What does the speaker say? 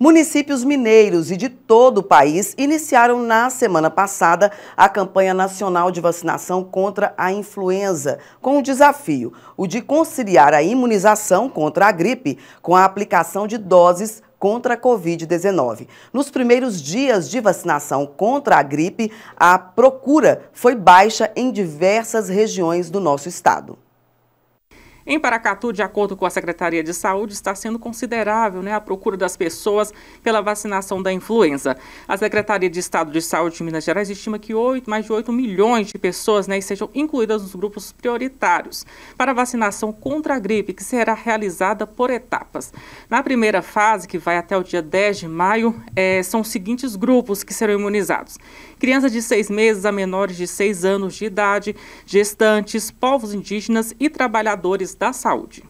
Municípios mineiros e de todo o país iniciaram na semana passada a campanha nacional de vacinação contra a influenza, com o desafio o de conciliar a imunização contra a gripe com a aplicação de doses contra a Covid-19. Nos primeiros dias de vacinação contra a gripe, a procura foi baixa em diversas regiões do nosso estado. Em Paracatu, de acordo com a Secretaria de Saúde, está sendo considerável né, a procura das pessoas pela vacinação da influenza. A Secretaria de Estado de Saúde de Minas Gerais estima que 8, mais de 8 milhões de pessoas né, sejam incluídas nos grupos prioritários para a vacinação contra a gripe, que será realizada por etapas. Na primeira fase, que vai até o dia 10 de maio, é, são os seguintes grupos que serão imunizados: crianças de 6 meses a menores de 6 anos de idade, gestantes, povos indígenas e trabalhadores da saúde.